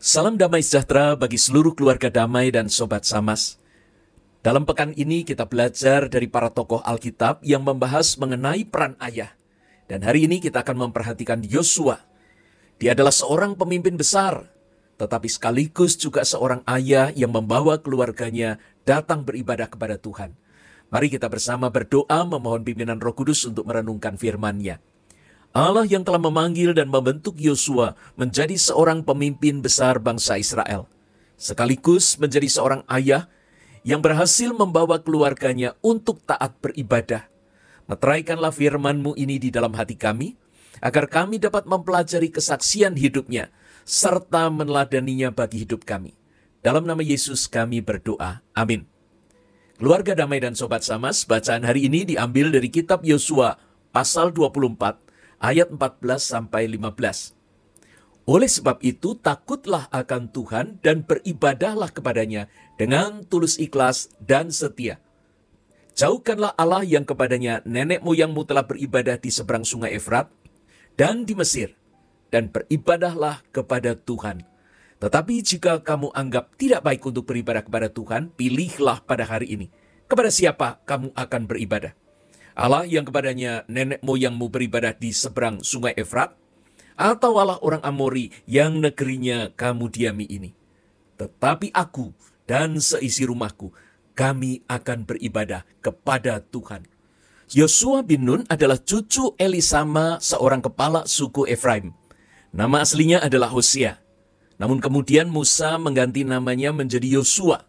Salam damai sejahtera bagi seluruh keluarga damai dan sobat samas. Dalam pekan ini kita belajar dari para tokoh Alkitab yang membahas mengenai peran ayah. Dan hari ini kita akan memperhatikan Yosua. Dia adalah seorang pemimpin besar, tetapi sekaligus juga seorang ayah yang membawa keluarganya datang beribadah kepada Tuhan. Mari kita bersama berdoa memohon pimpinan Roh Kudus untuk merenungkan firman-Nya. Allah yang telah memanggil dan membentuk Yosua menjadi seorang pemimpin besar bangsa Israel, sekaligus menjadi seorang ayah yang berhasil membawa keluarganya untuk taat beribadah. Meteraikanlah firmanmu ini di dalam hati kami, agar kami dapat mempelajari kesaksian hidupnya, serta meneladaninya bagi hidup kami. Dalam nama Yesus kami berdoa. Amin. Keluarga damai dan sobat samas, bacaan hari ini diambil dari kitab Yosua pasal 24 ayat 14 sampai 15. Oleh sebab itu, takutlah akan Tuhan dan beribadahlah kepadanya dengan tulus ikhlas dan setia. Jauhkanlah Allah yang kepadanya nenek moyangmu telah beribadah di seberang sungai Efrat dan di Mesir, dan beribadahlah kepada Tuhan. Tetapi jika kamu anggap tidak baik untuk beribadah kepada Tuhan, pilihlah pada hari ini kepada siapa kamu akan beribadah. Allah yang kepadanya nenek moyangmu beribadah di seberang sungai Efrat, atau Allah orang Amori yang negerinya kamu diami ini. Tetapi aku dan seisi rumahku, kami akan beribadah kepada Tuhan. Yosua bin Nun adalah cucu Elisama, seorang kepala suku Efraim. Nama aslinya adalah Hosea. Namun kemudian Musa mengganti namanya menjadi Yosua.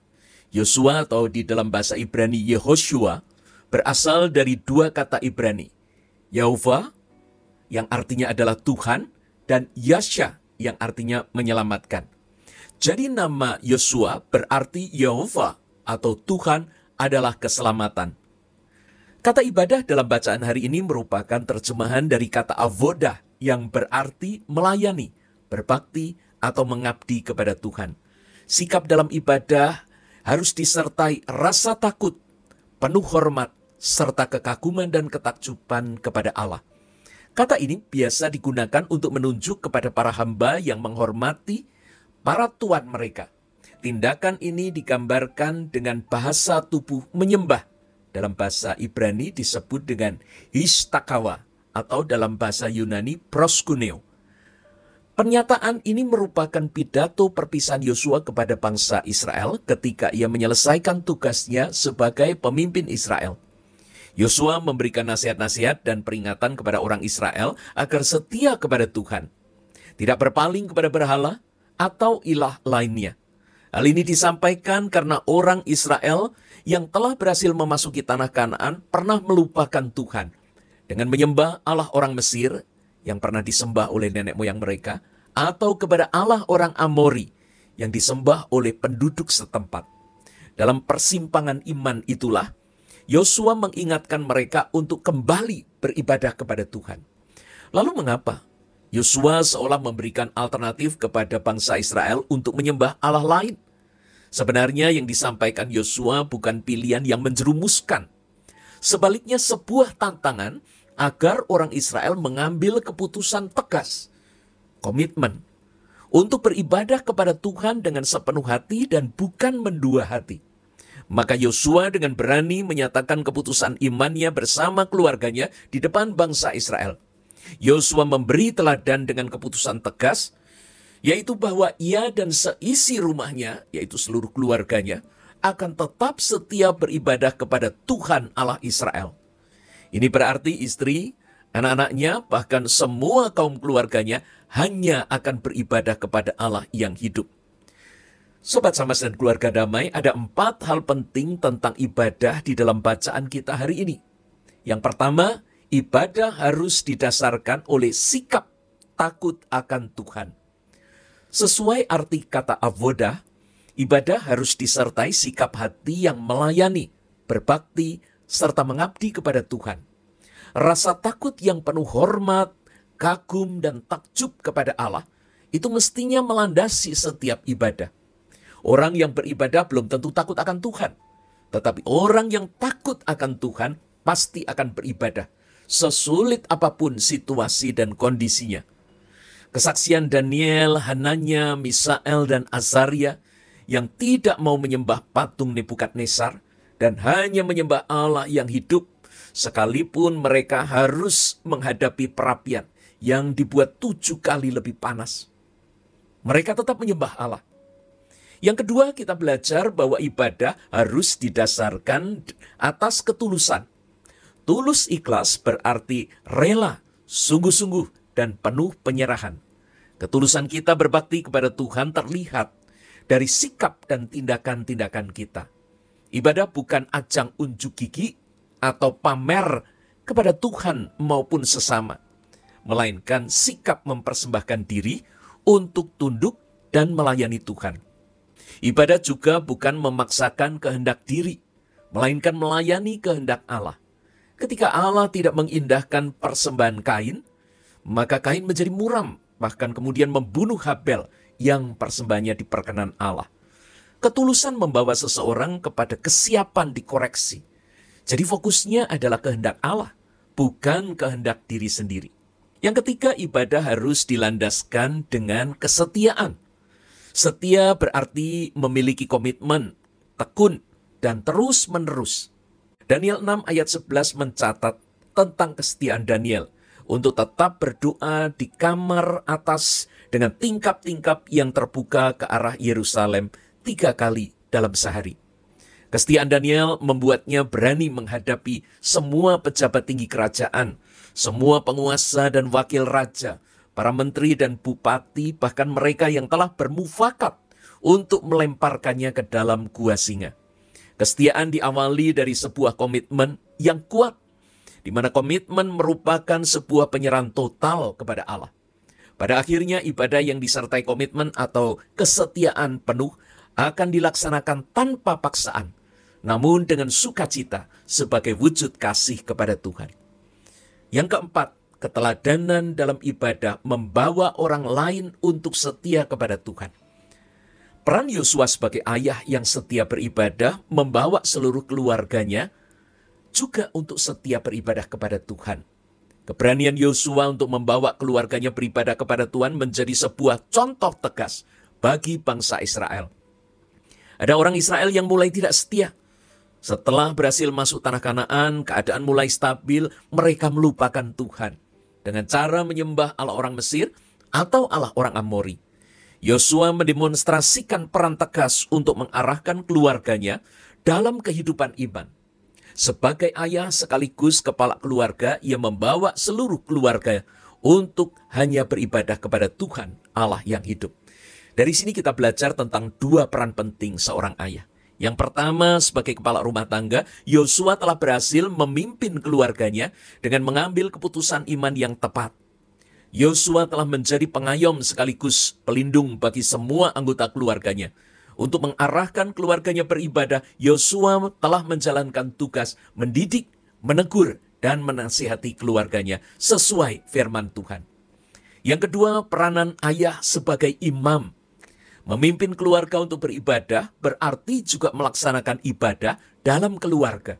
Yosua atau di dalam bahasa Ibrani Yehoshua berasal dari dua kata Ibrani, Yahova yang artinya adalah Tuhan dan Yasha yang artinya menyelamatkan. Jadi nama Yosua berarti Yahova atau Tuhan adalah keselamatan. Kata ibadah dalam bacaan hari ini merupakan terjemahan dari kata avodah yang berarti melayani, berbakti, atau mengabdi kepada Tuhan. Sikap dalam ibadah harus disertai rasa takut, penuh hormat, serta kekaguman dan ketakjuban kepada Allah. Kata ini biasa digunakan untuk menunjuk kepada para hamba yang menghormati para tuan mereka. Tindakan ini digambarkan dengan bahasa tubuh menyembah. Dalam bahasa Ibrani disebut dengan histakawa atau dalam bahasa Yunani proskuneo. Pernyataan ini merupakan pidato perpisahan Yosua kepada bangsa Israel ketika ia menyelesaikan tugasnya sebagai pemimpin Israel. Yosua memberikan nasihat-nasihat dan peringatan kepada orang Israel agar setia kepada Tuhan, tidak berpaling kepada berhala atau ilah lainnya. Hal ini disampaikan karena orang Israel yang telah berhasil memasuki tanah Kanaan pernah melupakan Tuhan dengan menyembah Allah orang Mesir yang pernah disembah oleh nenek moyang mereka atau kepada Allah orang Amori yang disembah oleh penduduk setempat. Dalam persimpangan iman itulah Yosua mengingatkan mereka untuk kembali beribadah kepada Tuhan. Lalu mengapa Yosua seolah memberikan alternatif kepada bangsa Israel untuk menyembah Allah lain? Sebenarnya yang disampaikan Yosua bukan pilihan yang menjerumuskan. Sebaliknya sebuah tantangan agar orang Israel mengambil keputusan tegas, komitmen, untuk beribadah kepada Tuhan dengan sepenuh hati dan bukan mendua hati. Maka Yosua dengan berani menyatakan keputusan imannya bersama keluarganya di depan bangsa Israel. Yosua memberi teladan dengan keputusan tegas, yaitu bahwa ia dan seisi rumahnya, yaitu seluruh keluarganya, akan tetap setia beribadah kepada Tuhan Allah Israel. Ini berarti istri, anak-anaknya, bahkan semua kaum keluarganya hanya akan beribadah kepada Allah yang hidup. Sobat Samas dan keluarga damai, ada empat hal penting tentang ibadah di dalam bacaan kita hari ini. Yang pertama, ibadah harus didasarkan oleh sikap takut akan Tuhan. Sesuai arti kata avoda, ibadah harus disertai sikap hati yang melayani, berbakti, serta mengabdi kepada Tuhan. Rasa takut yang penuh hormat, kagum, dan takjub kepada Allah itu mestinya melandasi setiap ibadah. Orang yang beribadah belum tentu takut akan Tuhan. Tetapi orang yang takut akan Tuhan pasti akan beribadah. Sesulit apapun situasi dan kondisinya. Kesaksian Daniel, Hananya, Misael, dan Azaria yang tidak mau menyembah patung Nebukadnezar dan hanya menyembah Allah yang hidup sekalipun mereka harus menghadapi perapian yang dibuat tujuh kali lebih panas. Mereka tetap menyembah Allah. Yang kedua, kita belajar bahwa ibadah harus didasarkan atas ketulusan. Tulus ikhlas berarti rela, sungguh-sungguh, dan penuh penyerahan. Ketulusan kita berbakti kepada Tuhan terlihat dari sikap dan tindakan-tindakan kita. Ibadah bukan ajang unjuk gigi atau pamer kepada Tuhan maupun sesama, melainkan sikap mempersembahkan diri untuk tunduk dan melayani Tuhan. Ibadah juga bukan memaksakan kehendak diri, melainkan melayani kehendak Allah. Ketika Allah tidak mengindahkan persembahan Kain, maka Kain menjadi muram, bahkan kemudian membunuh Habel yang persembahannya diperkenan Allah. Ketulusan membawa seseorang kepada kesiapan dikoreksi. Jadi fokusnya adalah kehendak Allah, bukan kehendak diri sendiri. Yang ketiga, ibadah harus dilandaskan dengan kesetiaan Setia berarti memiliki komitmen, tekun, dan terus-menerus. Daniel 6 ayat 11 mencatat tentang kesetiaan Daniel untuk tetap berdoa di kamar atas dengan tingkap-tingkap yang terbuka ke arah Yerusalem tiga kali dalam sehari. Kesetiaan Daniel membuatnya berani menghadapi semua pejabat tinggi kerajaan, semua penguasa dan wakil raja, para menteri dan bupati, bahkan mereka yang telah bermufakat untuk melemparkannya ke dalam gua singa. Kesetiaan diawali dari sebuah komitmen yang kuat, di mana komitmen merupakan sebuah penyerahan total kepada Allah. Pada akhirnya ibadah yang disertai komitmen atau kesetiaan penuh akan dilaksanakan tanpa paksaan, namun dengan sukacita sebagai wujud kasih kepada Tuhan. Yang keempat, keteladanan dalam ibadah membawa orang lain untuk setia kepada Tuhan. Peran Yosua sebagai ayah yang setia beribadah membawa seluruh keluarganya juga untuk setia beribadah kepada Tuhan. Keberanian Yosua untuk membawa keluarganya beribadah kepada Tuhan menjadi sebuah contoh tegas bagi bangsa Israel. Ada orang Israel yang mulai tidak setia. Setelah berhasil masuk tanah Kanaan, keadaan mulai stabil, mereka melupakan Tuhan dengan cara menyembah Allah orang Mesir atau Allah orang Amori. Yosua mendemonstrasikan peran tegas untuk mengarahkan keluarganya dalam kehidupan iman. Sebagai ayah sekaligus kepala keluarga, ia membawa seluruh keluarga untuk hanya beribadah kepada Tuhan Allah yang hidup. Dari sini kita belajar tentang dua peran penting seorang ayah. Yang pertama, sebagai kepala rumah tangga, Yosua telah berhasil memimpin keluarganya dengan mengambil keputusan iman yang tepat. Yosua telah menjadi pengayom sekaligus pelindung bagi semua anggota keluarganya. Untuk mengarahkan keluarganya beribadah, Yosua telah menjalankan tugas mendidik, menegur, dan menasihati keluarganya sesuai firman Tuhan. Yang kedua, peranan ayah sebagai imam Memimpin keluarga untuk beribadah berarti juga melaksanakan ibadah dalam keluarga.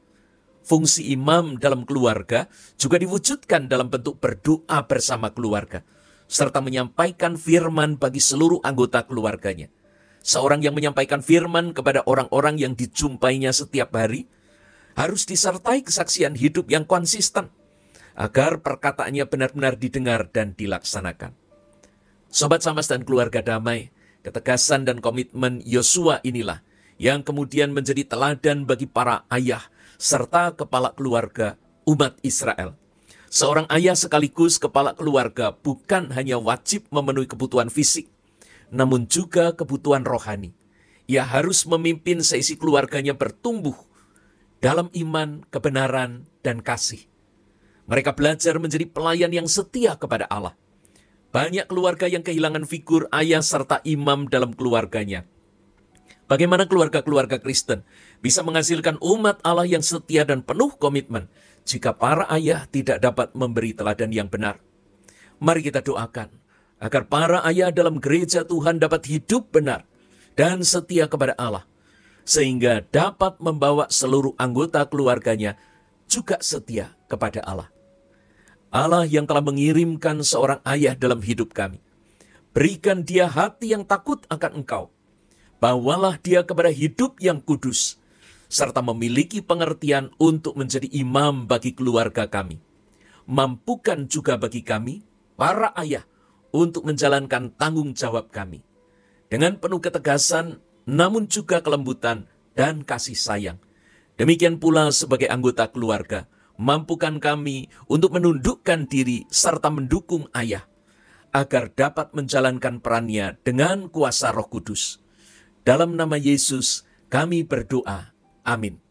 Fungsi imam dalam keluarga juga diwujudkan dalam bentuk berdoa bersama keluarga, serta menyampaikan firman bagi seluruh anggota keluarganya. Seorang yang menyampaikan firman kepada orang-orang yang dijumpainya setiap hari harus disertai kesaksian hidup yang konsisten agar perkataannya benar-benar didengar dan dilaksanakan. Sobat Samas dan keluarga damai, Ketegasan dan komitmen Yosua inilah yang kemudian menjadi teladan bagi para ayah serta kepala keluarga umat Israel. Seorang ayah sekaligus kepala keluarga bukan hanya wajib memenuhi kebutuhan fisik, namun juga kebutuhan rohani. Ia harus memimpin seisi keluarganya bertumbuh dalam iman, kebenaran, dan kasih. Mereka belajar menjadi pelayan yang setia kepada Allah, banyak keluarga yang kehilangan figur ayah serta imam dalam keluarganya. Bagaimana keluarga-keluarga Kristen bisa menghasilkan umat Allah yang setia dan penuh komitmen jika para ayah tidak dapat memberi teladan yang benar? Mari kita doakan agar para ayah dalam gereja Tuhan dapat hidup benar dan setia kepada Allah, sehingga dapat membawa seluruh anggota keluarganya juga setia kepada Allah. Allah yang telah mengirimkan seorang ayah dalam hidup kami. Berikan dia hati yang takut akan engkau. Bawalah dia kepada hidup yang kudus, serta memiliki pengertian untuk menjadi imam bagi keluarga kami. Mampukan juga bagi kami, para ayah, untuk menjalankan tanggung jawab kami. Dengan penuh ketegasan, namun juga kelembutan dan kasih sayang. Demikian pula sebagai anggota keluarga, mampukan kami untuk menundukkan diri serta mendukung Ayah agar dapat menjalankan perannya dengan kuasa Roh Kudus. Dalam nama Yesus, kami berdoa. Amin.